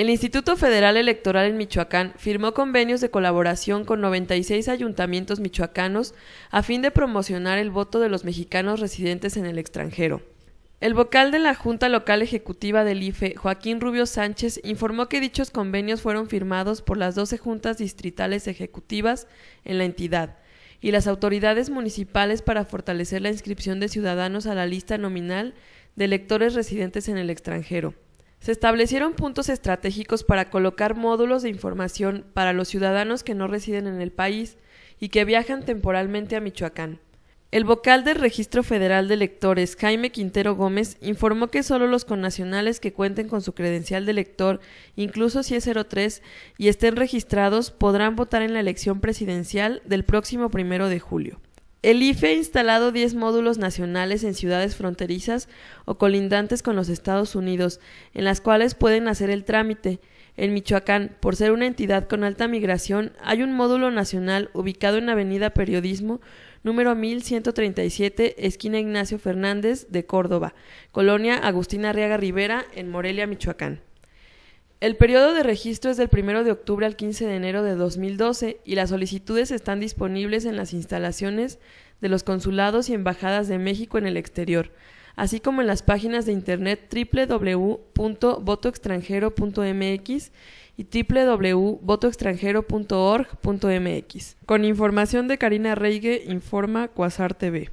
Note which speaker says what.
Speaker 1: El Instituto Federal Electoral en Michoacán firmó convenios de colaboración con 96 ayuntamientos michoacanos a fin de promocionar el voto de los mexicanos residentes en el extranjero. El vocal de la Junta Local Ejecutiva del IFE, Joaquín Rubio Sánchez, informó que dichos convenios fueron firmados por las 12 juntas distritales ejecutivas en la entidad y las autoridades municipales para fortalecer la inscripción de ciudadanos a la lista nominal de electores residentes en el extranjero. Se establecieron puntos estratégicos para colocar módulos de información para los ciudadanos que no residen en el país y que viajan temporalmente a Michoacán. El vocal del Registro Federal de Electores, Jaime Quintero Gómez, informó que solo los connacionales que cuenten con su credencial de elector, incluso si es 03, y estén registrados, podrán votar en la elección presidencial del próximo primero de julio. El IFE ha instalado 10 módulos nacionales en ciudades fronterizas o colindantes con los Estados Unidos, en las cuales pueden hacer el trámite. En Michoacán, por ser una entidad con alta migración, hay un módulo nacional ubicado en Avenida Periodismo, número 1137, esquina Ignacio Fernández de Córdoba, Colonia Agustina Arriaga Rivera, en Morelia, Michoacán. El periodo de registro es del 1 de octubre al 15 de enero de 2012 y las solicitudes están disponibles en las instalaciones de los consulados y embajadas de México en el exterior, así como en las páginas de internet www.votoextranjero.mx y www.votoextranjero.org.mx. Con información de Karina Reigue, informa Cuasar TV.